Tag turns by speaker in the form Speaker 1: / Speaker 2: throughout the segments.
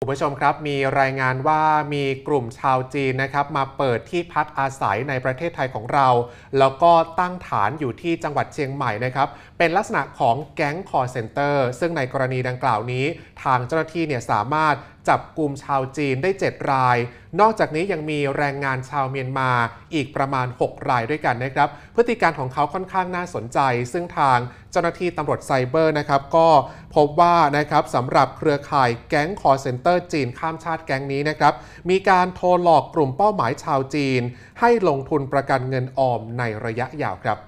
Speaker 1: คุณผู้ชมครับ มีรายงานว่ามีกลุ่มชาวจีนนะครับมาเปิดที่พักอาศัยในประเทศไทยของเรา แล้วก็ตั้งฐานอยู่ที่จังหวัดเชียงใหม่นะครับเป็นลักษณะของแก๊งคอร์เซนเตอร์ซึ่งในกรณีดังกล่าวนี้ ทางเจ้าหน้าที่เนี่ยสามารถจับกลุ่มชาวจีนได้ 7 ราย นอกจากนี้ยังมีแรงงานชาวเมียนมา อีกประมาณ 6 รายด้วยกันนะครับ พฤติการของเขาค่อนข้างน่าสนใจ ซึ่งทางเจ้าหน้าที่ตำรวจไซเบอร์นะครับก็พบว่านะครับสำหรับเครือข่ายแก๊งคอร์เซนเตอร์จีนข้ามชาติแก๊งนี้นะครับมีการโทรหลอกกลุ่มเป้าหมายชาวจีน ให้ลงทุนประกันเงินออมในระยะยาวครับ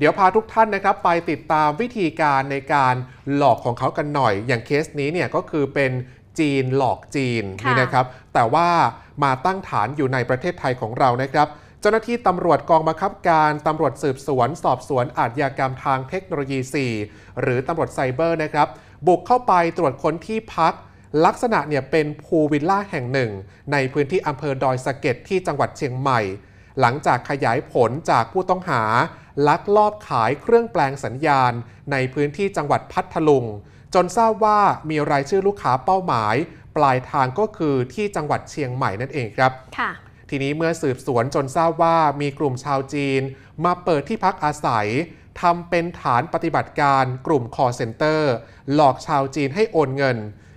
Speaker 1: เดี๋ยวพาทุกท่านนะครับไปติดตามวิธีการในการหลอกของเขากันหน่อย อย่างเคสนี้เนี่ยก็คือเป็นจีนหลอกจีนนี่นะครับ แต่ว่ามาตั้งฐานอยู่ในประเทศไทยของเรานะครับ เจ้าหน้าที่ตำรวจกองบังคับการตำรวจสืบสวนสอบสวนอาชญากรรมทางเทคโนโลยี 4 หรือตำรวจไซเบอร์นะครับ บุกเข้าไปตรวจค้นที่พัก ลักษณะเนี่ยเป็นภูวิลล่าแห่งหนึ่ง ในพื้นที่อำเภอดอยสะเก็ดที่จังหวัดเชียงใหม่ หลังจากขยายผลจากผู้ต้องหาลักลอบขายเครื่องแปลงสัญญาณในพื้นที่จังหวัดพัทลุง จนทราบว่ามีรายชื่อลูกค้าเป้าหมาย ปลายทางก็คือที่จังหวัดเชียงใหม่นั่นเองครับ ทีนี้เมื่อสืบสวนจนทราบว่ามีกลุ่มชาวจีน มาเปิดที่พักอาศัยทำเป็นฐานปฏิบัติการกลุ่มคอเซ็นเตอร์หลอกชาวจีนให้โอนเงิน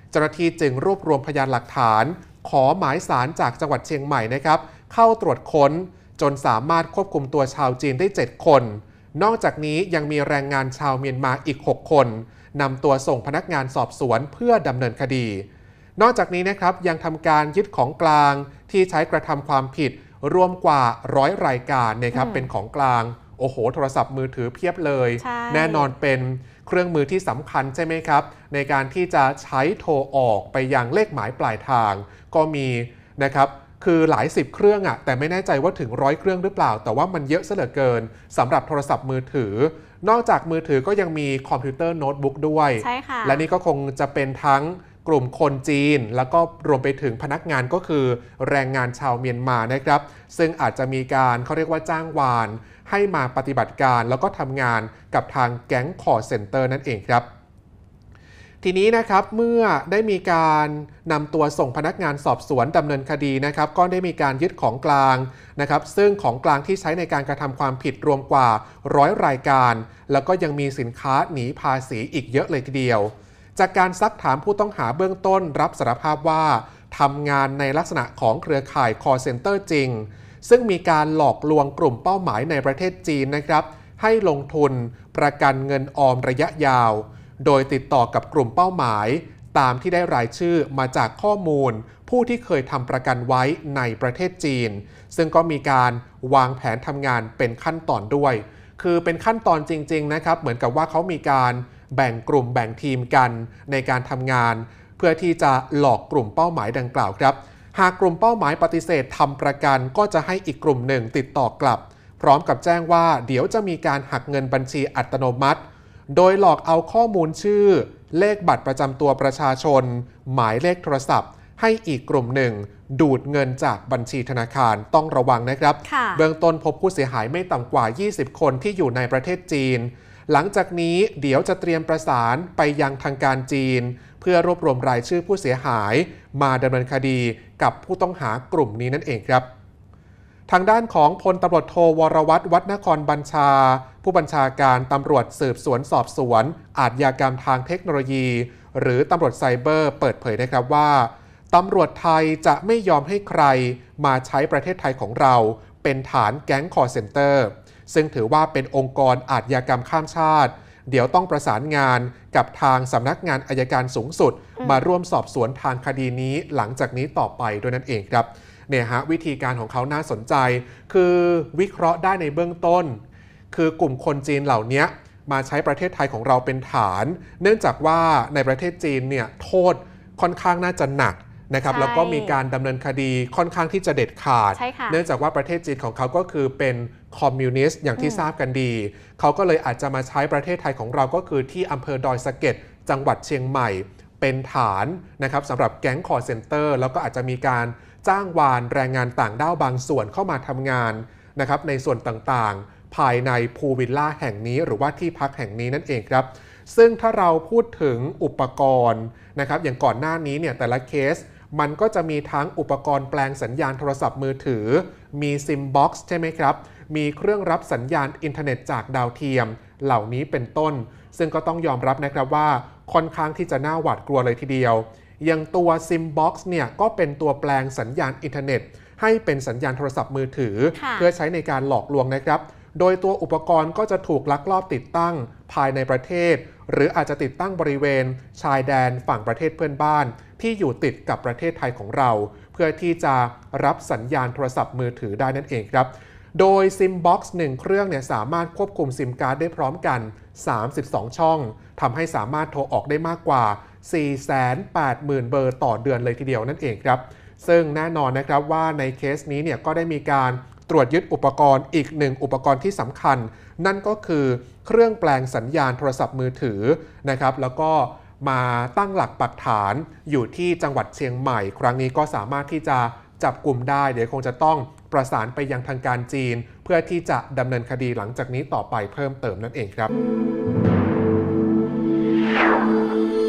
Speaker 1: เจ้าหน้าที่จึงรวบรวมพยานหลักฐาน ขอหมายสารจากจังหวัดเชียงใหม่นะครับ เข้าตรวจค้นจนสามารถควบคุมตัวชาวจีนได้ 7 คน นอกจากนี้ยังมีแรงงานชาวเมียนมาอีก 6 คนนำตัวส่งพนักงานสอบสวนเพื่อดำเนินคดี นอกจากนี้นะครับยังทำการยึดของกลางที่ใช้กระทำความผิดรวมกว่าร้อยรายการนะครับ เป็นของกลาง โอ้โห โทรศัพท์มือถือเพียบเลย แน่นอนเป็นเครื่องมือที่สำคัญใช่ไหมครับ ในการที่จะใช้โทรออกไปยังเลขหมายปลายทาง ก็มีนะครับคือหลายสิบเครื่องอะแต่ไม่แน่ใจว่าถึงร้อยเครื่องหรือเปล่า แต่ว่ามันเยอะเสียเหลือเกินสำหรับโทรศัพท์มือถือ นอกจากมือถือก็ยังมีคอมพิวเตอร์โน้ตบุ๊กด้วย ใช่ค่ะ และนี่ก็คงจะเป็นทั้งกลุ่มคนจีน แล้วก็รวมไปถึงพนักงานก็คือแรงงานชาวเมียนมานะครับ ซึ่งอาจจะมีการเขาเรียกว่าจ้างวาน ให้มาปฏิบัติการ แล้วก็ทำงานกับทางแก๊งคอร์เซ็นเตอร์นั่นเองครับทีนี้นะครับ เมื่อได้มีการนำตัวส่งพนักงานสอบสวนดำเนินคดีนะครับ ก็ได้มีการยึดของกลางนะครับ ซึ่งของกลางที่ใช้ในการกระทำความผิดรวมกว่าร้อยรายการ แล้วก็ยังมีสินค้าหนีภาษีอีกเยอะเลยทีเดียว จากการซักถามผู้ต้องหาเบื้องต้นรับสารภาพว่าทำงานในลักษณะของเครือข่ายคอเซ็นเตอร์จริง ซึ่งมีการหลอกลวงกลุ่มเป้าหมายในประเทศจีนนะครับให้ลงทุนประกันเงินออมระยะยาวโดยติดต่อกับกลุ่มเป้าหมาย ตามที่ได้รายชื่อมาจากข้อมูล ผู้ที่เคยทำประกันไว้ในประเทศจีน ซึ่งก็มีการวางแผนทำงานเป็นขั้นตอนด้วย คือเป็นขั้นตอนจริง ๆนะครับ เหมือนกับว่าเขามีการแบ่งกลุ่มแบ่งทีมกันในการทำงาน เพื่อที่จะหลอกกลุ่มเป้าหมายดังกล่าวครับ หากกลุ่มเป้าหมายปฏิเสธทำประกันก็จะให้อีกกลุ่มหนึ่งติดต่อกลับ พร้อมกับแจ้งว่า เดี๋ยวจะมีการหักเงินบัญชีอัตโนมัติโดยหลอกเอาข้อมูลชื่อ เลขบัตรประจำตัวประชาชน หมายเลขโทรศัพท์ ให้อีกกลุ่มหนึ่ง ดูดเงินจากบัญชีธนาคาร ต้องระวังนะครับ เบื้องต้นพบผู้เสียหายไม่ต่ำกว่า 20 คนที่อยู่ในประเทศจีน หลังจากนี้เดี๋ยวจะเตรียมประสานไปยังทางการจีน เพื่อรวบรวมรายชื่อผู้เสียหาย มาดำเนินคดีกับผู้ต้องหากลุ่มนี้นั่นเองครับทางด้านของพลตำรวจโทวรวัตรวัฒนครบัญชา ผู้บัญชาการตำรวจสืบสวนสอบสวน อาชญากรรมทางเทคโนโลยี หรือตำรวจไซเบอร์เปิดเผยนะครับว่าตำรวจไทยจะไม่ยอมให้ใครมาใช้ประเทศไทยของเรา เป็นฐานแก๊งคอร์เซ็นเตอร์ซึ่งถือว่าเป็นองค์กรอาชญากรรมข้ามชาติ เดี๋ยวต้องประสานงานกับทางสำนักงานอายการสูงสุด มาร่วมสอบสวนทางคดีนี้หลังจากนี้ต่อไปด้วยนั่นเองครับเนี่ยฮะวิธีการของเขาน่าสนใจ คือวิเคราะห์ได้ในเบื้องต้น คือกลุ่มคนจีนเหล่านี้มาใช้ประเทศไทยของเราเป็นฐาน เนื่องจากว่าในประเทศจีนเนี่ยโทษค่อนข้างน่าจะหนักนะครับแล้วก็มีการดำเนินคดีค่อนข้างที่จะเด็ดขาด เนื่องจากว่าประเทศจีนของเขาก็คือเป็นคอมมิวนิสต์อย่างที่ทราบกันดีเขาก็เลยอาจจะมาใช้ประเทศไทยของเราก็คือที่อำเภอดอยสะเก็ดจังหวัดเชียงใหม่เป็นฐานนะครับสำหรับแก๊งคอร์เซนเตอร์ แล้วก็อาจจะมีการจ้างวานแรงงานต่างด้าวบางส่วนเข้ามาทำงานนะครับในส่วนต่างๆ ภายในพูวิลล่าแห่งนี้หรือว่าที่พักแห่งนี้นั่นเองครับ ซึ่งถ้าเราพูดถึงอุปกรณ์นะครับอย่างก่อนหน้านี้เนี่ยแต่ละเคส มันก็จะมีทั้งอุปกรณ์แปลงสัญญาณโทรศัพท์มือถือ มีซิมบ็อกซ์ใช่ไหมครับ มีเครื่องรับสัญญาณอินเทอร์เน็ตจากดาวเทียม เหล่านี้เป็นต้น ซึ่งก็ต้องยอมรับนะครับว่าค่อนข้างที่จะน่าหวาดกลัวเลยทีเดียวยังตัว Simbox เนี่ย ก็เป็นตัวแปลงสัญญาณอินเทอร์เน็ต ให้เป็นสัญญาณโทรศัพท์มือถือ เพื่อใช้ในการหลอกลวงนะครับ โดยตัวอุปกรณ์ก็จะถูกลักลอบติดตั้งภายในประเทศ หรืออาจจะติดตั้งบริเวณ ชายแดนฝั่งประเทศเพื่อนบ้านที่อยู่ติดกับประเทศไทยของเรา เพื่อที่จะรับสัญญาณโทรศัพท์มือถือได้นั่นเองครับโดยซิมซ์หนึ่งเครื่องเนี่ยสามารถควบคุมซิมการ์ดได้พร้อมกัน 32 ช่อง ทำให้สามารถโทรออกได้มากกว่า 480,000 เบอร์ต่อเดือนเลยทีเดียวนั่นเองครับ ซึ่งแน่นอนนะครับว่าในเคสนี้เนี่ยก็ได้มีการตรวจยึดอุปกรณ์อีกหนึ่งอุปกรณ์ที่สำคัญ นั่นก็คือเครื่องแปลงสัญญาณโทรศัพท์มือถือนะครับ แล้วก็มาตั้งหลักปักฐานอยู่ที่จังหวัดเชียงใหม่ ครั้งนี้ก็สามารถที่จะจับกลุ่มได้เดี๋ยวคงจะต้องประสานไปยังทางการจีน เพื่อที่จะดำเนินคดีหลังจากนี้ต่อไปเพิ่มเติมนั่นเองครับ